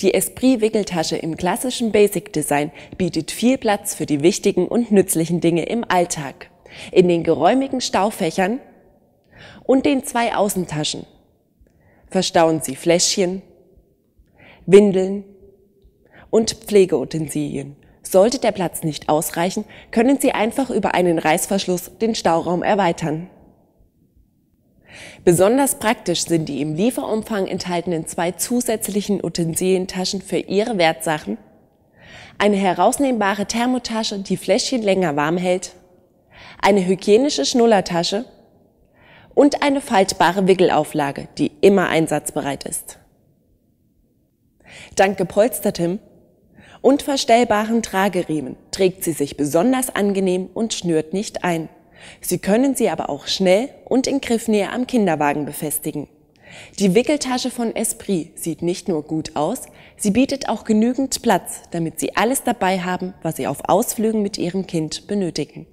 Die Esprit-Wickeltasche im klassischen Basic-Design bietet viel Platz für die wichtigen und nützlichen Dinge im Alltag. In den geräumigen Staufächern und den zwei Außentaschen verstauen Sie Fläschchen, Windeln und Pflegeutensilien. Sollte der Platz nicht ausreichen, können Sie einfach über einen Reißverschluss den Stauraum erweitern. Besonders praktisch sind die im Lieferumfang enthaltenen zwei zusätzlichen Utensilientaschen für Ihre Wertsachen, eine herausnehmbare Thermotasche, die Fläschchen länger warm hält, eine hygienische Schnullertasche und eine faltbare Wickelauflage, die immer einsatzbereit ist. Dank gepolstertem und verstellbaren Trageriemen trägt sie sich besonders angenehm und schnürt nicht ein. Sie können sie aber auch schnell und in Griffnähe am Kinderwagen befestigen. Die Wickeltasche von Esprit sieht nicht nur gut aus, sie bietet auch genügend Platz, damit Sie alles dabei haben, was Sie auf Ausflügen mit Ihrem Kind benötigen.